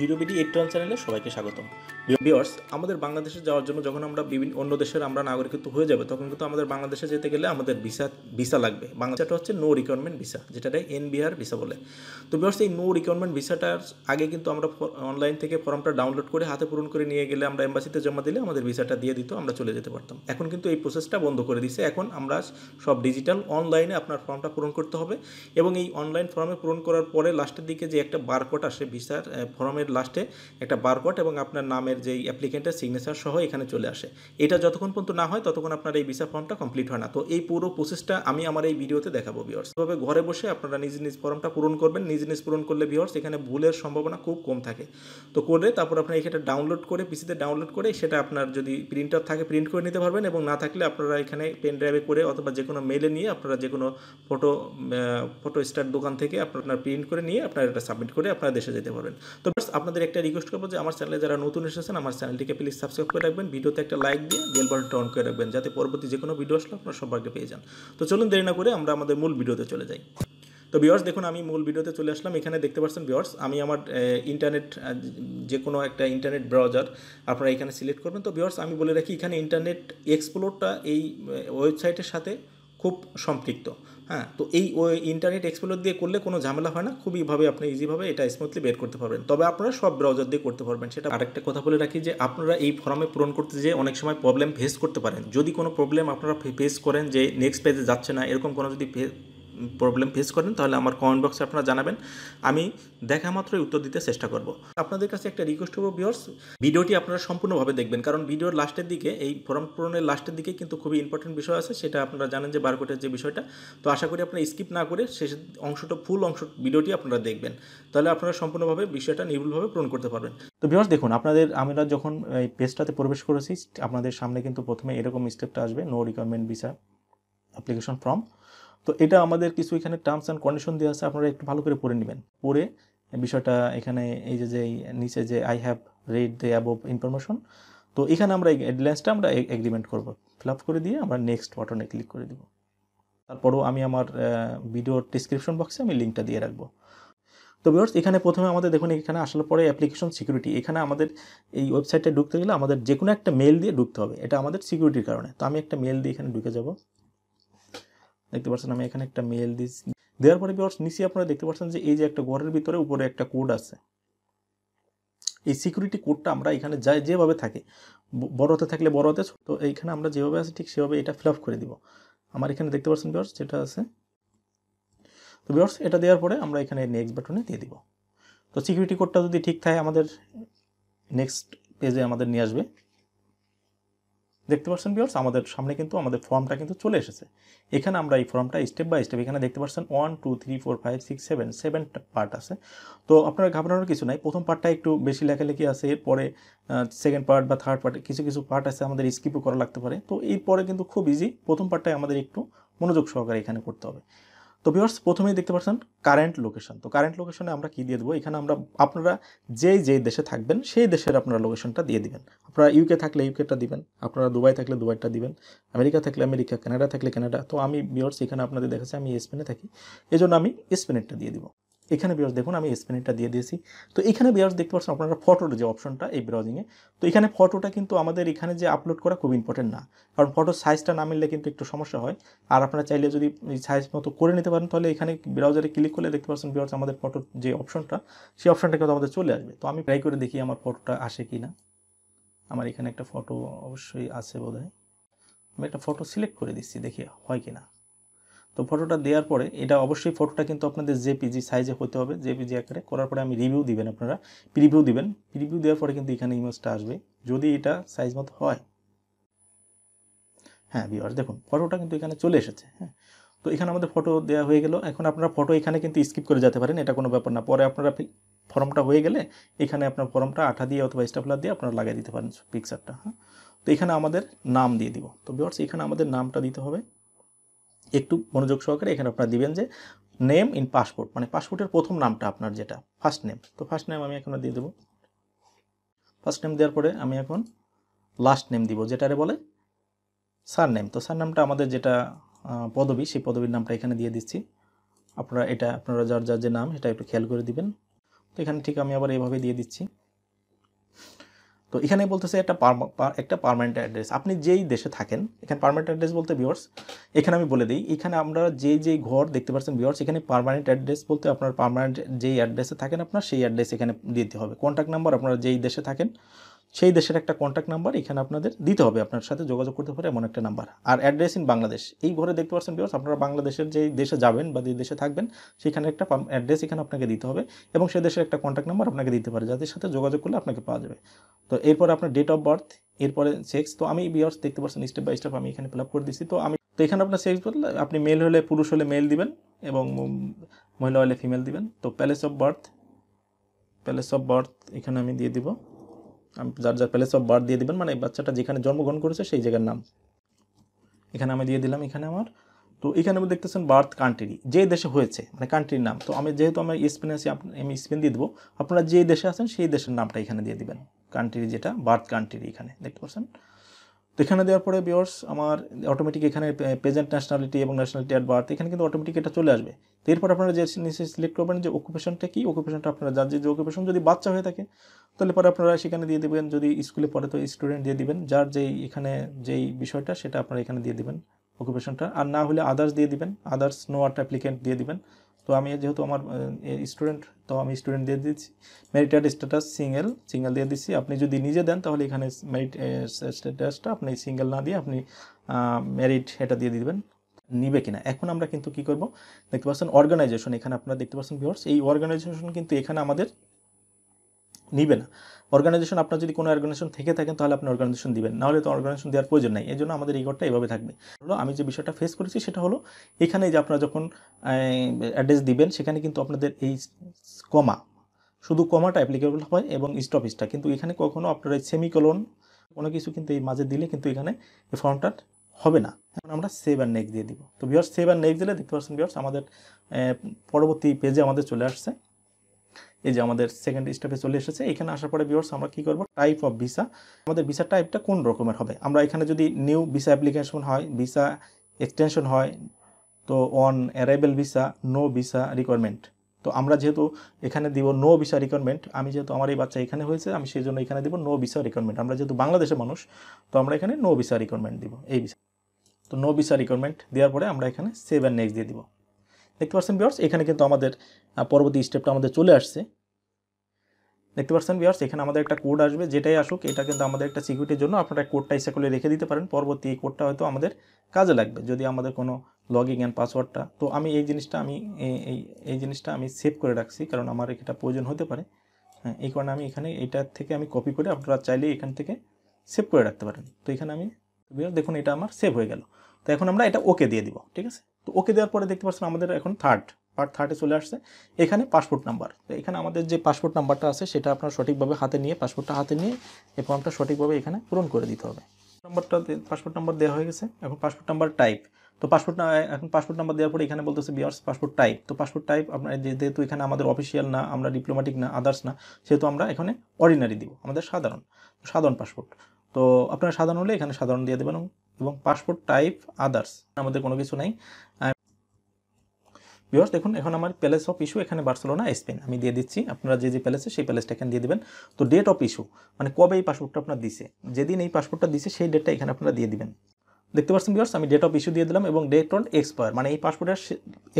ইউরোবিডি eight one চ্যানেলে সবাইকে স্বাগতম বিয়ার্স আমাদের বাংলাদেশে যাওয়ার জন্য যখন আমরা বিভিন্ন অন্য দেশের আমরা নাগরিকত্ব হয়ে যাবে তখন কিন্তু আমাদের বাংলাদেশে যেতে গেলে আমাদের ভিসা ভিসা লাগবে বাংলাদেশটা হচ্ছে নো রিকোয়ারমেন্ট ভিসা যেটাটা এনবিআর ভিসা বলে তো বিয়ার্স এই নো রিকোয়ারমেন্ট ভিসাটার আগে কিন্তু আমরা অনলাইন থেকে ফর্মটা ডাউনলোড করে হাতে পূরণ করে নিয়ে গেলে আমরা এম্বাসিতে জমা দিলে আমাদের ভিসাটা দিয়ে দিত আমরা চলে যেতে পারতাম এখন কিন্তু এই প্রসেসটা বন্ধ করে দিছে এখন আমরা সব ডিজিটাল অনলাইনে আপনার ফর্মটা পূরণ করতে হবে এবং এই অনলাইন ফর্মে পূরণ করার পরে লাস্টের দিকে যে একটা বারকোড আসে ভিসার ফর্মে ফর্মের লাস্টে একটা বারকোড এবং আপনার নামের যেই অ্যাপ্লিকেন্টের সিগনেচার সহ এখানে চলে আসে এটা যতক্ষণ পর্যন্ত না হয় ততক্ষণ আপনার এই ভিসা ফর্মটা কমপ্লিট হয় না তো এই পুরো প্রসেসটা আমি আমার এই ভিডিওতে দেখাবো ভিওর্স তবে ঘরে বসে আপনারা নিজ নিজ ফর্মটা পূরণ করবেন নিজ নিজ পূরণ করলে ভিওর্স এখানে ভুলের সম্ভাবনা খুব কম থাকে তো করে তারপর আপনার এখানে ডাউনলোড করে পিসিতে ডাউনলোড করে সেটা আপনার যদি প্রিন্টার থাকে প্রিন্ট করে নিতে পারবেন এবং না থাকলে আপনারা এখানে পেন ড্রাইভে করে অথবা যে কোনো মেলে নিয়ে আপনারা যে কোনো ফটো ফটো স্টার দোকান থেকে আপনার প্রিন্ট করে নিয়ে আপনারা এটা সাবমিট করে আপনারা দেশে যেতে পারবেন তো আপনাদের একটা রিকোয়েস্ট করবো যে আমার চ্যানেলে যারা নতুন এসেছেন আমার চ্যানেলটিকে প্লিজ সাবস্ক্রাইব করে রাখবেন ভিডিওতে একটা লাইক দিয়ে বেল বাটনটা অন করে রাখবেন যাতে পরবর্তী যে কোনো ভিডিও আসলে আপনারা সবার পেয়ে যান তো চলুন দেরি না করে আমরা আমাদের মূল ভিডিওতে চলে যাই তো বিয়ার্স দেখুন আমি মূল ভিডিওতে চলে আসলাম এখানে দেখতে পাচ্ছেন বিয়ার্স আমি আমার ইন্টারনেট যে কোনো একটা ইন্টারনেট ব্রাউজার আপনারা এখানে সিলেক্ট করবেন তো বিয়ার্স আমি বলে রাখি এখানে ইন্টারনেট এক্সপ্লোরটা এই ওয়েবসাইটের সাথে খুব সম্পৃক্ত হ্যাঁ তো এই ইন্টারনেট এক্সপ্লোর দিয়ে করলে কোনো ঝামেলা হয় না খুবইভাবে আপনি ইজিভাবে এটা স্মুথলি বের করতে পারবেন তবে আপনারা সব ব্রাউজার দিয়ে করতে পারবেন সেটা আরেকটা কথা বলে রাখি যে আপনারা এই ফর্মে পূরণ করতে যেয়ে অনেক সময় প্রবলেম ফেস করতে পারেন যদি কোনো প্রবলেম আপনারা ফেস করেন যে নেক্সট পেজে যাচ্ছে না এরকম কোনো যদি প্রবলেম ফেস করেন তাহলে আমার কমেন্ট বক্সে আপনারা জানাবেন আমি দেখা মাত্রই উত্তর দিতে চেষ্টা করব আপনাদের কাছে একটা রিকোয়েস্ট হবো ভিওর্স ভিডিওটি আপনারা সম্পূর্ণভাবে দেখবেন কারণ ভিডিওর লাস্টের দিকে এই ফর্ম পূরণের লাস্টের দিকে কিন্তু খুবই ইম্পর্টেন্ট বিষয় আছে সেটা আপনারা জানেন যে বারকোটের যে বিষয়টা তো আশা করি আপনারা স্কিপ না করে শেষ অংশটা ফুল অংশ ভিডিওটি আপনারা দেখবেন তাহলে আপনারা সম্পূর্ণভাবে বিষয়টা নির্ভুলভাবে পূরণ করতে পারবেন তো ভিওর্স দেখুন আপনাদের আমরা যখন এই পেজটাতে প্রবেশ করেছি আপনাদের সামনে কিন্তু প্রথমে এরকম স্টেপটা আসবে no requirement visa application form তো এটা আমাদের কিছু এখানে টার্মস অ্যান্ড কন্ডিশন দেওয়া আছে আপনারা একটু ভালো করে পড়ে নেবেন পড়ে বিষয়টা এখানে এই যে যে নিচে যে I have read the above information তো এখানে আমরা হেডলাইন্সটা আমরা এগ্রিমেন্ট করব ফিল আপ করে দিয়ে আমরা নেক্সট বাটনে ক্লিক করে দেব তারপরও আমি আমার ভিডিওর ডিসক্রিপশন বক্সে আমি লিঙ্কটা দিয়ে রাখবো তো বিয়ার্স এখানে প্রথমে আমাদের দেখুন এখানে আসলে পরে অ্যাপ্লিকেশন সিকিউরিটি এখানে আমাদের এই ওয়েবসাইটে ঢুকতে গেলে আমাদের যে কোনো একটা মেল দিয়ে ঢুকতে হবে এটা আমাদের সিকিউরিটির কারণে তো আমি একটা মেল দিয়ে এখানে ঢুকে যাবো দেখতে পাচ্ছেন আমি এখানে একটা মেল দিচ্ছি দেওয়ার পরে বিয়ার্স নিচে আপনারা দেখতে পাচ্ছেন যে এই যে একটা ঘরের ভিতরে উপরে একটা কোড আছে এই সিকিউরিটি কোডটা আমরা এখানে যাই যেভাবে থাকে বড় হতে থাকলে বড় হতে তো এইখানে আমরা যেভাবে আছে ঠিক সেভাবে এটা ফিল করে দিব আমার এখানে দেখতে পাচ্ছেন বিয়ার্স যেটা আছে তো বিয়ার্স এটা দেওয়ার পরে আমরা এখানে নেক্সট বাটনে দিয়ে দিব তো সিকিউরিটি কোডটা যদি ঠিক থাকে আমাদের নেক্সট পেজে আমাদের নিয়ে আসবে দেখতে পাচ্ছেন বিয়ার্স আমাদের সামনে কিন্তু আমাদের ফর্মটা কিন্তু চলে এসেছে এখানে আমরা এই ফর্মটা স্টেপ বাই স্টেপ এখানে দেখতে পাচ্ছেন one two three four five six seven সেভেনটা পার্ট আছে তো আপনারা ঘাবড়ানোর কিছু নাই প্রথম পার্টটা একটু বেশি লেখালেখি আছে এরপরে সেকেন্ড পার্ট বা থার্ড পার্ট কিছু কিছু পার্ট আছে আমাদের স্কিপও করা লাগতে পারে তো এরপরে কিন্তু খুব ইজি প্রথম পার্টটাই আমাদের একটু মনোযোগ সহকারে এখানে করতে হবে তো ভিওর্স প্রথমেই দেখতে পাচ্ছেন কারেন্ট লোকেশন তো কারেন্ট লোকেশনে আমরা কি দিয়ে দেবো এখানে আমরা আপনারা যেই যেই দেশে থাকবেন সেই দেশের আপনারা লোকেশনটা দিয়ে দিবেন আপনারা ইউকে থাকলে ইউকেটা দিবেন আপনারা দুবাই থাকলে দুবাইটা দিবেন আমেরিকা থাকলে আমেরিকা কানাডা থাকলে কানাডা তো আমি ভিওর্স এখানে আপনাদের দেখাচ্ছি আমি স্পেনে থাকি এজন্য আমি স্পেনেরটা দিয়ে দিবো এখানে বিয়ার্স দেখুন আমি স্পেনেটটা দিয়ে দিয়েছি তো এখানে বিয়ার্স দেখতে পাচ্ছেন আপনারা ফটোর যে অপশনটা এই ব্রাউজিংয়ে তো এখানে ফটোটা কিন্তু আমাদের এখানে যে আপলোড করা খুব ইম্পর্টেন্ট না কারণ ফটোর সাইজটা না মিললে কিন্তু একটু সমস্যা হয় আর আপনারা চাইলে যদি সাইজ মতো করে নিতে পারেন তাহলে এখানে ব্রাউজারে ক্লিক করলে দেখতে পাচ্ছেন বিয়ার্স আমাদের ফটোর যে অপশনটা সেই অপশনটা কিন্তু আমাদের চলে আসবে তো আমি ট্রাই করে দেখি আমার ফটোটা আসে কি না আমার এখানে একটা ফটো অবশ্যই আছে বোধ আমি একটা ফটো সিলেক্ট করে দিচ্ছি দেখি হয় কি না তো ফটোটা দেওয়ার পরে এটা অবশ্যই ফটোটা কিন্তু আপনাদের জেপিজি সাইজে হতে হবে জেপিজি আকারে করার পরে আমি রিভিউ দিবেন আপনারা প্রিভিউ দিবেন প্রিভিউ দেওয়ার পরে কিন্তু এখানে ইমেজটা আসবে যদি এটা সাইজ মতো হয় হ্যাঁ ভিওয়ার দেখুন ফটোটা কিন্তু এখানে চলে এসেছে হ্যাঁ তো এখানে আমাদের ফটো দেওয়া হয়ে গেল এখন আপনারা ফটো এখানে কিন্তু স্কিপ করে যেতে পারেন এটা কোনো ব্যাপার না পরে আপনারা ফর্মটা হয়ে গেলে এখানে আপনার ফর্মটা আঠা দিয়ে অথবা স্টাফলার দিয়ে আপনারা লাগিয়ে দিতে পারেন পিকচারটা হ্যাঁ তো এখানে আমাদের নাম দিয়ে দিব তো বিয়ার্স এখানে আমাদের নামটা দিতে হবে একটু মনোযোগ সহকারে এখানে আপনারা দিবেন যে নেম ইন পাসপোর্ট মানে পাসপোর্টের প্রথম নামটা আপনার যেটা ফার্স্ট নেম তো ফার্স্ট নেম আমি এখানে দিয়ে দেবো ফার্স্ট নেম দেওয়ার পরে আমি এখন লাস্ট নেম দিব যেটারে বলে সার নেম তো সার নামটা আমাদের যেটা পদবী সেই পদবীর নামটা এখানে দিয়ে দিচ্ছি আপনারা এটা আপনারা যার যার যে নাম সেটা একটু খেয়াল করে দিবেন তো এখানে ঠিক আমি আবার এইভাবে দিয়ে দিচ্ছি তো এখানে বলতেছে একটা একটা পারমানেন্ট অ্যাড্রেস আপনি যেই দেশে থাকেন এখানে পারমানেন্ট অ্যাড্রেস বলতে বিওর্স এখানে আমি বলে দিই এখানে আমরা যে যে ঘর দেখতে পাচ্ছেন বিওর্স এখানে পারমানেন্ট অ্যাড্রেস বলতে আপনার পারমানেন্ট যেই অ্যাড্রেসে থাকেন আপনার সেই অ্যাড্রেস এখানে দিতে হবে কন্ট্যাক্ট নাম্বার আপনারা যেই দেশে থাকেন সেই দেশের একটা কন্ট্যাক্ট নাম্বার এখানে আপনাদের দিতে হবে আপনার সাথে যোগাযোগ করতে পারে এমন একটা নাম্বার আর অ্যাড্রেস ইন বাংলাদেশ এই ঘরে দেখতে পাচ্ছেন বিকজ আপনারা বাংলাদেশের যে দেশে যাবেন বা যে দেশে থাকবেন সেখানে একটা অ্যাড্রেস এখানে আপনাকে দিতে হবে এবং সে দেশের একটা কন্ট্যাক্ট নাম্বার আপনাকে দিতে পারে যাদের সাথে যোগাযোগ করলে আপনাকে পাওয়া যাবে তো এরপর আপনার ডেট অফ বার্থ এরপরে সেক্স তো আমি বিয়ার্স দেখতে পাচ্ছেন স্টেপ বাই স্টেপ আমি এখানে ফিল আপ করে দিচ্ছি তো আমি তো এখানে আপনার সেক্স বদলে আপনি মেল হলে পুরুষ হলে মেল দিবেন এবং মহিলা হলে ফিমেল দিবেন তো place of birth place of birth এখানে আমি দিয়ে দিব যার যার প্যালেস অফ বার্থ দিয়ে দেবেন মানে বাচ্চাটা যেখানে জন্মগ্রহণ করেছে সেই জায়গার নাম এখানে আমি দিয়ে দিলাম এখানে আমার তো এখানে আপনি দেখতেছেন বার্থ কান্ট্রি যে দেশে হয়েছে মানে কান্ট্রির নাম তো আমি যেহেতু আমি স্পেন আছি আমি স্পেন দিয়ে দেবো আপনারা যে দেশে আছেন সেই দেশের নামটা এখানে দিয়ে দিবেন কান্ট্রি যেটা বার্থ কান্ট্রি এখানে দেখতে পাচ্ছেন এখানে দেওয়ার পরে বিয়ার্স আমার অটোমেটিক এখানে প্রেজেন্ট ন্যাশনালিটি এবং ন্যাশনালিটি অ্যাট বার্থ এখানে কিন্তু অটোমেটিক এটা চলে আসবে তো এরপর আপনারা যে নিচে সিলেক্ট করবেন যে অকুপেশনটা কী অকুপেশনটা আপনারা যার যে অকুপেশন যদি বাচ্চা হয়ে থাকে তাহলে পরে আপনারা সেখানে দিয়ে দেবেন যদি স্কুলে পড়ে তো স্টুডেন্ট দিয়ে দিবেন যার যেই এখানে যেই বিষয়টা সেটা আপনারা এখানে দিয়ে দিবেন অকুপেশনটা আর না হলে আদার্স দিয়ে দিবেন আদার্স নো আর্ট অ্যাপ্লিকেন্ট দিয়ে দিবেন তো আমি যেহেতু আমার স্টুডেন্ট তো আমি স্টুডেন্ট দিয়ে দিচ্ছি মেরিটাল স্ট্যাটাস সিঙ্গেল সিঙ্গেল দিয়ে দিচ্ছি আপনি যদি নিজে দেন তাহলে এখানে মেরিট স্ট্যাটাসটা আপনি সিঙ্গেল না দিয়ে আপনি মেরিট এটা দিয়ে দিবেন নিবে কিনা এখন আমরা কিন্তু কি করব দেখতে পাচ্ছেন অর্গানাইজেশন এখানে আপনারা দেখতে পাচ্ছেন ভিউর্স এই অর্গানাইজেশন কিন্তু এখানে আমাদের নিবে না অর্গানাইজেশন আপনার যদি কোনো অর্গানাইজেশন থেকে থাকেন তাহলে আপনি অর্গানাইজেশন দিবেন নাহলে তো অর্গানাইজেশন দেওয়ার প্রয়োজন নাই এই জন্য আমাদের রেকর্ডটা এভাবে থাকবে হলো আমি যে বিষয়টা ফেস করেছি সেটা হলো এখানে যে আপনারা যখন অ্যাড্রেস দিবেন সেখানে কিন্তু আপনাদের এই কমা শুধু কমাটা অ্যাপ্লিকেবল হয় এবং স্টপেজটা কিন্তু এখানে কখনও আপনারা সেমিকোলন কোনো কিছু কিন্তু এই মাঝে দিলে কিন্তু এখানে এই ফর্মটা হবে না এখন আমরা সেভ অ্যান্ড নেক্সট দিয়ে দিব তো বিয়ার্স সেভ অ্যান্ড নেক্সট দিলে দেখতে পাচ্ছেন বিয়ার্স আমাদের পরবর্তী পেজে আমাদের চলে আসছে এই যে আমাদের সেকেন্ড স্টেপে চলে এসেছে এখানে আসার পরে ভিউর্স আমরা কি করবো টাইপ অফ ভিসা আমাদের ভিসা টাইপটা কোন রকমের হবে আমরা এখানে যদি নিউ ভিসা অ্যাপ্লিকেশন হয় ভিসা এক্সটেনশন হয় তো on arrival visa no visa requirement তো আমরা যেহেতু এখানে দিব নো ভিসা রিকোয়ারমেন্ট আমি যেহেতু আমার এই বাচ্চা এখানে হয়েছে আমি সেই জন্য এখানে দিব নো ভিসা রিকোয়ারমেন্ট আমরা যেহেতু বাংলাদেশের মানুষ তো আমরা এখানে নো ভিসা রিকোয়ারমেন্ট দিব এই ভিসা তো নো ভিসা রিকোয়ারমেন্ট দেওয়ার পরে আমরা এখানে সেভ অ্যান্ড নেক্সট দিয়ে দিব দেখতে পাচ্ছেন বিয়ার্স এখানে কিন্তু আমাদের পরবর্তী স্টেপটা আমাদের চলে আসছে দেখতে পাচ্ছেন বিয়ার্স এখানে আমাদের একটা কোড আসবে যেটাই আসুক এটা কিন্তু আমাদের একটা সিকিউরিটির জন্য আপনারা কোডটা ইচ্ছা করে রেখে দিতে পারেন পরবর্তী এই কোডটা হয়তো আমাদের কাজে লাগবে যদি আমাদের কোনো লগিং অ্যান্ড পাসওয়ার্ডটা তো আমি এই জিনিসটা আমি এই এই জিনিসটা আমি সেভ করে রাখছি কারণ আমার এটা প্রয়োজন হতে পারে হ্যাঁ এই কারণে আমি এখানে এটা থেকে আমি কপি করে আপনারা চাইলে এখান থেকে সেভ করে রাখতে পারেন তো এখানে আমি দেখুন এটা আমার সেভ হয়ে গেল তো এখন আমরা এটা ওকে দিয়ে দিব ঠিক আছে তো ওকে দেওয়ার পরে দেখতে পাচ্ছেন আমাদের এখন থার্ড পার্ট থার্ডে চলে আসছে এখানে পাসপোর্ট নাম্বার তো এখানে আমাদের যে পাসপোর্ট নাম্বারটা আছে সেটা আপনার সঠিকভাবে হাতে নিয়ে পাসপোর্টটা হাতে নিয়ে এই ফর্মটা সঠিকভাবে এখানে পূরণ করে দিতে হবে নাম্বারটা পাসপোর্ট নাম্বার দেওয়া হয়ে গেছে এখন পাসপোর্ট নাম্বার টাইপ তো পাসপোর্ট এখন পাসপোর্ট নাম্বার দেওয়ার পরে এখানে বলতেছে বিয়ার্স পাসপোর্ট টাইপ তো পাসপোর্ট টাইপ আপনার যেহেতু এখানে আমাদের অফিসিয়াল না আমরা ডিপ্লোমেটিক না আদার্স না সেহেতু আমরা এখানে অর্ডিনারি দিব আমাদের সাধারণ সাধারণ পাসপোর্ট তো আপনারা সাধারণ হলে এখানে সাধারণ দিয়ে দেবেন এবং পাসপোর্ট টাইপ আদার্স আমাদের কোনো কিছু নাই বিহস দেখুন এখন আমার প্যালেস অফ ইস্যু এখানে বার্সেলোনা স্পেন আমি দিয়ে দিচ্ছি আপনারা যে যে প্যালেসে সেই প্যালেসটা এখানে দিয়ে দেবেন তো ডেট অফ ইস্যু মানে কবে এই পাসপোর্টটা আপনার দিছে যেদিন এই পাসপোর্টটা দিছে সেই ডেটটা এখানে আপনারা দিয়ে দিবেন দেখতে পাচ্ছেন বিয়ার্স আমি ডেট অফ ইস্যু দিয়ে দিলাম এবং ডেট অন এক্সপায়ার মানে এই পাসপোর্টের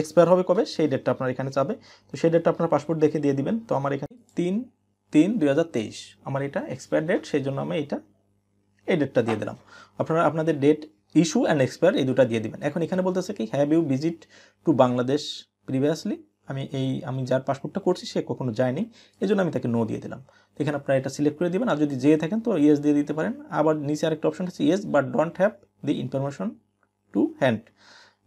এক্সপায়ার হবে কবে সেই ডেটটা আপনার এখানে চাবে তো সেই ডেটটা আপনার পাসপোর্ট দেখে দিয়ে দিবেন তো আমার এখানে তিন তিন দুই আমার এটা এক্সপায়ার ডেট সেই জন্য আমি এটা এই ডেটটা দিয়ে দিলাম আপনারা আপনাদের ডেট ইস্যু অ্যান্ড এক্সপায়ার এই দুটা দিয়ে দিবেন এখন এখানে বলতেছে কি have you visit to Bangladesh previously আমি এই আমি যার পাসপোর্টটা করছি সে কখনো যায়নি এই জন্য আমি তাকে নো দিয়ে দিলাম এখানে আপনারা এটা সিলেক্ট করে দেবেন আর যদি যেয়ে থাকেন তো ইয়েস দিয়ে দিতে পারেন আবার নিচে আরেকটা অপশন আছে yes but don't have the information to hand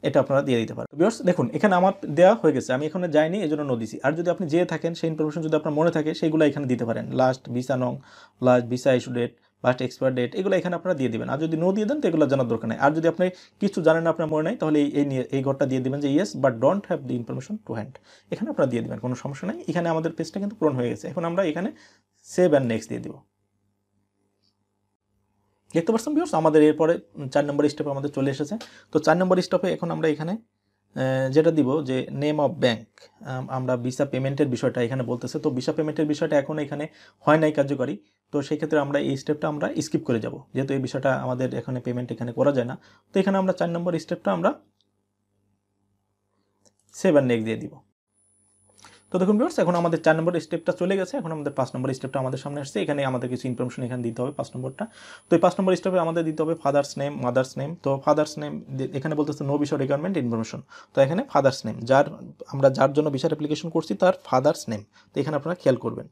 এটা আপনারা দিয়ে দিতে পারেন বিয়র্স দেখুন এখানে আমার দেওয়া হয়ে গেছে আমি এখানে যাইনি এই জন্য নো দিছি আর যদি আপনি যেয়ে থাকেন সেই ইনফরমেশন যদি আপনার মনে থাকে সেইগুলো এখানে দিতে পারেন লাস্ট ভিসা নং last visa issue date last expire date এগুলো এখানে আপনারা দিয়ে দেবেন আর যদি নো দিয়ে দেন তো এগুলো জানার দরকার নেই আর যদি আপনি কিছু জানেন আপনার মনে নেই তাহলে এই নিয়ে এই ঘরটা দিয়ে দেবেন যে yes but don't have the information to hand এখানে আপনারা দিয়ে দেবেন কোনো সমস্যা নেই এখানে আমাদের পেজটা কিন্তু পূরণ হয়ে গেছে এখন আমরা এখানে সেভ অ্যান্ড নেক্সট দিয়ে দেবো দেখতে পাচ্ছেন ভিউস আমাদের এরপরে চার নম্বর স্টপে আমাদের চলে এসেছে তো চার নম্বর স্টপে এখন আমরা এখানে যেটা দিব যে নেম অফ ব্যাংক আমরা ভিসা পেমেন্টের বিষয়টা এখানে বলতেছে তো ভিসা পেমেন্টের বিষয়টা এখন এখানে হয় নাই কার্যকরী তো সেই ক্ষেত্রে আমরা এই স্টেপটা আমরা স্কিপ করে যাব যেহেতু এই বিষয়টা আমাদের এখানে পেমেন্ট এখানে করা যায় না তো এখানে আমরা চার নম্বর স্টেপটা আমরা সেভেন নেক দিয়ে দিব তো দেখুন ভিউর্স এখন আমাদের চার নম্বর স্টেপটা চলে গেছে এখন আমাদের পাঁচ নম্বর স্টেপটা আমাদের সামনে আসছে এখানে আমাদের কিছু ইনফরমেশন এখানে দিতে হবে পাঁচ নম্বরটা তো এই পাঁচ নম্বর স্টেপে আমাদের দিতে হবে ফাদার্স নেম মাদার্স নেম তো ফাদার্স নেম এখানে বলতেছে নো বিষয় রিকোয়ারমেন্ট ইনফরমেশন তো এখানে ফাদার্স নেম যার আমরা যার জন্য বিষয় অ্যাপ্লিকেশন করছি তার ফাদার্স নেম তো এখানে আপনারা খেয়াল করবেন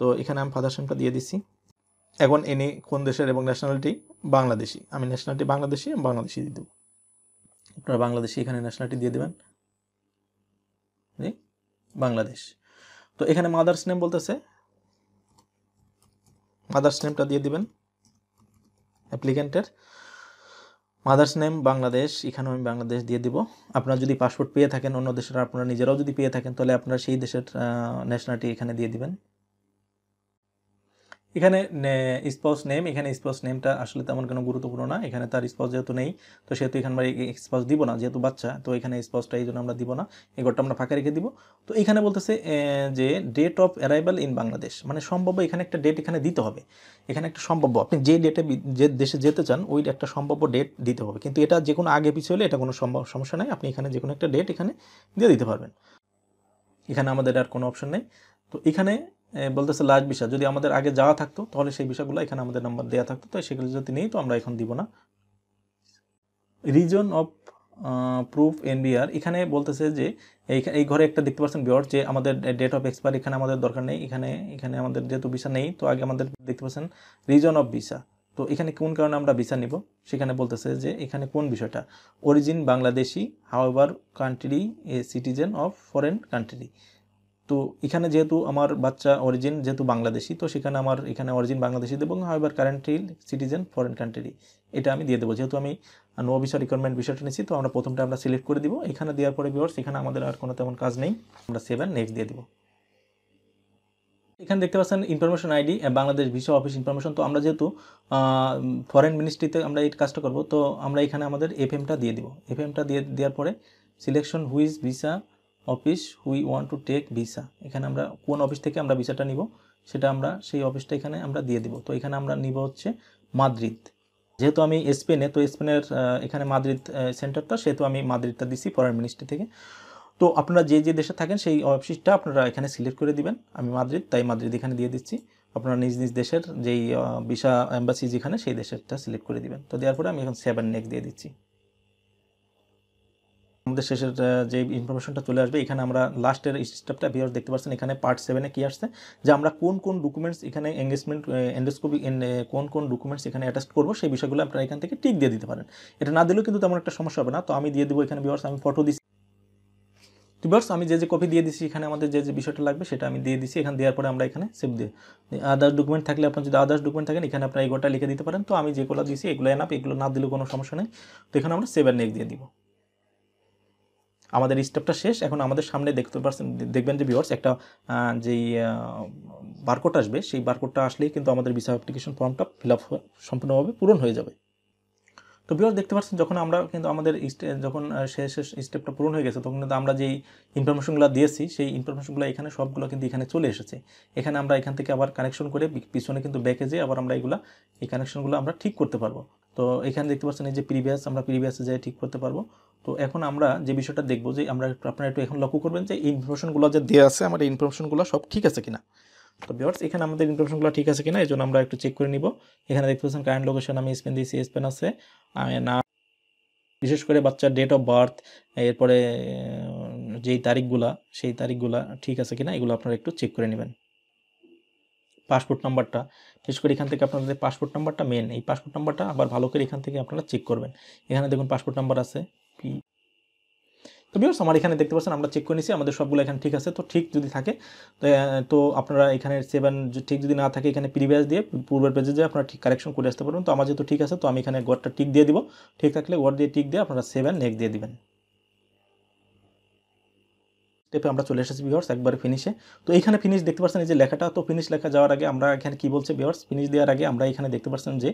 তো এখানে আমি ফাদার্স নেমটা দিয়ে দিচ্ছি এখন এনে কোন দেশের এবং ন্যাশনালিটি বাংলাদেশি আমি ন্যাশনালিটি বাংলাদেশি বাংলাদেশি দিয়ে দেবো আপনারা বাংলাদেশি এখানে ন্যাশনালিটি দিয়ে দেবেন বাংলাদেশ তো এখানে মাদার্স নেম বলতেছে মাদার্স নেমটা দিয়ে দিবেন অ্যাপ্লিকেন্টের মাদার্স নেম বাংলাদেশ এখানেও আমি বাংলাদেশ দিয়ে দিব আপনারা যদি পাসপোর্ট পেয়ে থাকেন অন্য দেশের আপনারা নিজেরাও যদি পেয়ে থাকেন তাহলে আপনারা সেই দেশের ন্যাশনালিটি এখানে দিয়ে দিবেন এখানে স্পাউস নেম এখানে স্পাউস নেমটা আসলে তেমন কোনো গুরুত্বপূর্ণ না এখানে তার স্পাউস যেহেতু নেই তো সেহেতু এখানে আমরা দিব না যেহেতু বাচ্চা তো এখানে স্পাউসটা এই জন্য আমরা দিব না এই ঘরটা আমরা ফাঁকা রেখে দিব তো এখানে বলতেছে যে date of arrival in Bangladesh মানে সম্ভব এখানে একটা ডেট এখানে দিতে হবে এখানে একটা সম্ভাব্য আপনি যে ডেটে যে দেশে যেতে চান ওই একটা সম্ভাব্য ডেট দিতে হবে কিন্তু এটা যে কোনো আগে পিছিয়ে হলে এটা কোনো সম্ভব সমস্যা নাই আপনি এখানে যে কোনো একটা ডেট এখানে দিয়ে দিতে পারবেন এখানে আমাদের আর কোনো অপশন নেই তো এখানে বলতেছে লাস্ট বিষয় যদি আমাদের আগে যাওয়া থাকতো তাহলে সেই বিষয়গুলো এখানে আমাদের নাম্বার দেওয়া থাকতো তো সেগুলো যদি নেই তো আমরা এখন দিব না রিজন অফ প্রুফ এনবিআর এখানে বলতেছে যে এই ঘরে একটা দেখতে পাচ্ছেন বিয়র যে আমাদের ডেট অফ এক্সপায়ার এখানে আমাদের দরকার নেই এখানে এখানে আমাদের যেহেতু ভিসা নেই তো আগে আমাদের দেখতে পাচ্ছেন রিজন অফ ভিসা তো এখানে কোন কারণে আমরা ভিসা নিব সেখানে বলতেছে যে এখানে কোন বিষয়টা অরিজিন বাংলাদেশি হাওয়ার country a citizen of foreign country তো এখানে যেহেতু আমার বাচ্চা অরিজিন যেহেতু বাংলাদেশি তো সেখানে আমার এখানে অরিজিন বাংলাদেশি দেবো currently citizen foreign country এটা আমি দিয়ে দেবো যেহেতু আমি নো অফিসার রিকোয়ারমেন্ট বিষয়টা নিচ্ছি তো আমরা প্রথমটা আমরা সিলেক্ট করে দিব এখানে দেওয়ার পরে বিওর এখানে আমাদের আর কোনো তেমন কাজ নেই আমরা সেভেন নেক্সট দিয়ে দিব এখানে দেখতে পাচ্ছেন information ID Bangladesh visa office information তো আমরা যেহেতু ফরেন মিনিস্ট্রিতে আমরা এই কাজটা করবো তো আমরা এখানে আমাদের এফএমটা দিয়ে দিব এফএমটা দিয়ে দেওয়ার পরে selection which visa office who want to take visa এখানে আমরা কোন অফিস থেকে আমরা ভিসাটা নিব সেটা আমরা সেই অফিসটা এখানে আমরা দিয়ে দিব তো এখানে আমরা নিব হচ্ছে মাদ্রিদ যেহেতু আমি স্পেনে তো স্পেনের এখানে মাদ্রিদ সেন্টারটা সেহেতু আমি মাদ্রিদটা দিছি ফরেন মিনিস্ট্রি থেকে তো আপনারা যে যে দেশে থাকেন সেই অফিসটা আপনারা এখানে সিলেক্ট করে দিবেন আমি মাদ্রিদ তাই মাদ্রিদ এখানে দিয়ে দিচ্ছি আপনারা নিজ নিজ দেশের যেই ভিসা অ্যাম্বাসি যেখানে সেই দেশেরটা সিলেক্ট করে দিবেন তো দেওয়ার পরে আমি এখন সেভেন নেক দিয়ে দিচ্ছি আমাদের শেষের যে ইনফরমেশনটা চলে আসবে এখানে আমরা লাস্টের স্টেপটা ভিওর দেখতে পাচ্ছেন এখানে পার্ট সেভেনে কী আসছে যে আমরা কোন কোন ডকুমেন্টস এখানে এঙ্গেজমেন্ট এন্ডোস্কোপি কোন কোন ডকুমেন্টস এখানে অ্যাটাস্ট করবো সেই বিষয়গুলো আপনারা এখান থেকে টিক দিয়ে দিতে পারেন এটা না দিলেও কিন্তু তেমন একটা সমস্যা হবে না তো আমি দিয়ে দেবো এখানে ভিওর্স আমি ফটো দিচ্ছি টিবার্স আমি যে যে কপি দিয়ে দিচ্ছি এখানে আমাদের যে যে বিষয়টা লাগবে সেটা আমি দিয়ে দিচ্ছি এখানে দেওয়ার পরে আমরা এখানে সেভ দিয়ে আদার্স ডকুমেন্ট থাকলে আপনার যদি আদার্স ডকুমেন্ট থাকেন এখানে আপনার এগোটা লিখে দিতে পারেন তো আমি যেগুলো দিয়েছি এগুলো এনাপ এগুলো না দিলেও কোনো সমস্যা নেই তো এখানে আমরা সেভ নেক দিয়ে দিব আমাদের স্টেপটা শেষ এখন আমাদের সামনে দেখতে পারছেন দেখবেন যে ভিওয়ার্স একটা যেই বারকোড আসবে সেই বারকোডটা আসলেই কিন্তু আমাদের ভিসা অ্যাপ্লিকেশন ফর্মটা ফিল আপ সম্পূর্ণভাবে পূরণ হয়ে যাবে তো বিকজ দেখতে পাচ্ছেন যখন আমরা কিন্তু আমাদের যখন শেষ শেষ স্টেপটা পূরণ হয়ে গেছে তখন কিন্তু আমরা যেই ইনফরমেশনগুলো দিয়েছি সেই ইনফরমেশনগুলো এখানে সবগুলো কিন্তু এখানে চলে এসেছে এখানে আমরা এখান থেকে আবার কানেকশন করে পিছনে কিন্তু ব্যাকে যেয়ে আবার আমরা এগুলো এই কানেকশনগুলো আমরা ঠিক করতে পারবো তো এখানে দেখতে পাচ্ছেন এই যে প্রিভিয়াস আমরা প্রিভিয়াসে যাই ঠিক করতে পারবো তো এখন আমরা যে বিষয়টা দেখবো যে আমরা আপনারা একটু এখন লক্ষ্য করবেন যে ইনফরমেশনগুলো যে দেওয়া আছে আমার ইনফরমেশনগুলো সব ঠিক আছে কিনা তো বিয়ার্স এখানে আমাদের ইনফরমেশনগুলো ঠিক আছে কিনা এই জন্য আমরা একটু চেক করে নিব এখানে দেখতে পাচ্ছেন কারেন্ট লোকেশন আমি স্পেন দিয়েছি স্পেন আছে না বিশেষ করে বাচ্চার ডেট অফ বার্থ এরপরে যেই তারিখগুলা সেই তারিখগুলা ঠিক আছে কিনা এগুলো আপনারা একটু চেক করে নেবেন পাসপোর্ট নাম্বারটা বিশেষ করে এখান থেকে আপনাদের পাসপোর্ট নাম্বারটা মেন এই পাসপোর্ট নাম্বারটা আবার ভালো করে এখান থেকে আপনারা চেক করবেন এখানে দেখুন পাসপোর্ট নাম্বার আছে পি তো বিয়ার্স আমার এখানে দেখতে পাচ্ছেন আমরা চেক করে নিছি আমাদের সবগুলো এখানে ঠিক আছে তো ঠিক যদি থাকে তো আপনারা এখানে সেভেন ঠিক যদি না থাকে এখানে প্রিভিয়াস দিয়ে পূর্বের পেজে যে আপনারা ঠিক কারেকশন করে আসতে পারবেন তো আমার যেহেতু ঠিক আছে তো আমি এখানে গড়টা ঠিক দিয়ে দিব ঠিক থাকলে গড় দিয়ে ঠিক দিয়ে আপনারা সেভেন নেক দিয়ে দিবেন স্টেপে আমরা চলে এসেছি বিহর্স একবার ফিনিশে তো এখানে ফিনিশ দেখতে পাচ্ছেন এই যে লেখাটা তো ফিনিশ লেখা যাওয়ার আগে আমরা এখানে কি বলছে বিহর্স ফিনিশ দেওয়ার আগে আমরা এখানে দেখতে পাচ্ছেন যে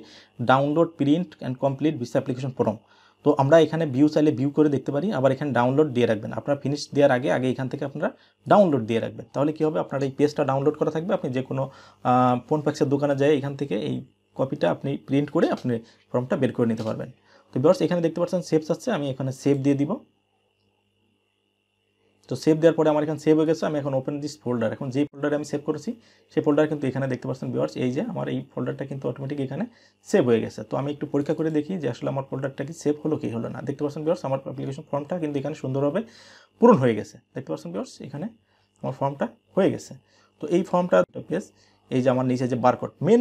download print and complete visa application form তো আমরা এখানে ভিউ চাইলে ভিউ করে দেখতে পারি আবার এখানে ডাউনলোড দিয়ে রাখবেন আপনার ফিনিশ দেওয়ার আগে আগে এখান থেকে আপনারা ডাউনলোড দিয়ে রাখবেন তাহলে কী হবে আপনার এই পেজটা ডাউনলোড করা থাকবে আপনি যে কোনো ফোন পাক্সের দোকানে যায় এখান থেকে এই কপিটা আপনি প্রিন্ট করে আপনি ফর্মটা বের করে নিতে পারবেন তো বিকজ এখানে দেখতে পাচ্ছেন সেভস আছে আমি এখানে সেভ দিয়ে দিব তো সেভ দেওয়ার পরে আমার এখানে সেভ হয়ে গেছে আমি এখন ওপেন দিস ফোল্ডার এখন যে ফোল্ডারে আমি সেভ করেছি সেই ফোল্ডার কিন্তু এখানে দেখতে পাচ্ছেন বিওয়ার্স এই যে আমার এই ফোল্ডারটা কিন্তু অটোমেটিক এখানে সেভ হয়ে গেছে তো আমি একটু পরীক্ষা করে দেখি যে আসলে আমার ফোল্ডারটা কি সেভ হলো কি হলো না দেখতে পাচ্ছেন বিওয়ার্স আমার অ্যাপ্লিকেশন ফর্মটা কিন্তু এখানে সুন্দরভাবে পূরণ হয়ে গেছে দেখতে পাচ্ছেন বিওয়ার্স এখানে আমার ফর্মটা হয়ে গেছে তো এই ফর্মটা পেজ এই যে আমার নিচে যে বারকোড মেন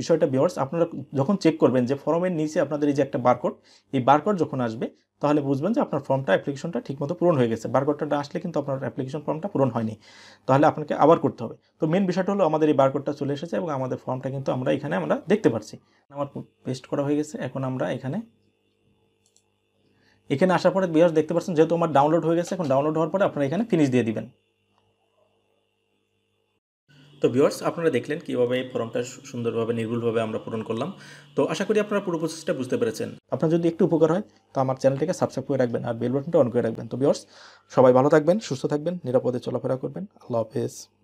বিষয়টা বিওয়ার্স আপনারা যখন চেক করবেন যে ফর্মের নিচে আপনাদের এই যে একটা বারকোড এই বারকোড যখন আসবে তাহলে বুঝবেন যে আপনার ফর্মটা অ্যাপ্লিকেশনটা ঠিকমতো পূরণ হয়ে গেছে বারকোডটা আসলে কিন্তু আপনার অ্যাপ্লিকেশন ফর্মটা পূরণ হয়নি তাহলে আপনাকে আবার করতে হবে তো মেন বিষয়টা হলো আমাদের এই বারকোডটা চলে এসেছে এবং আমাদের ফর্মটা কিন্তু আমরা এখানে আমরা দেখতে পাচ্ছি আমার পেস্ট করা হয়ে গেছে এখন আমরা এখানে এখানে আসার পরে বিয়াস দেখতে পাচ্ছেন যেহেতু আমার ডাউনলোড হয়ে গেছে এখন ডাউনলোড হওয়ার পরে আপনারা এখানে ফিনিশ দিয়ে দিবেন তো ভিওয়ার্স আপনারা দেখলেন কীভাবে এই ফর্মটা সুন্দরভাবে নির্ভুলভাবে আমরা পূরণ করলাম তো আশা করি আপনারা পুরো প্রসেসটা বুঝতে পেরেছেন আপনার যদি একটু উপকার হয় তো আমার চ্যানেলটিকে সাবস্ক্রাইব করে রাখবেন আর বেল বাটনটা অন করে রাখবেন তো ভিওয়ার্স সবাই ভালো থাকবেন সুস্থ থাকবেন নিরাপদে চলাফেরা করবেন আল্লাহ হাফেজ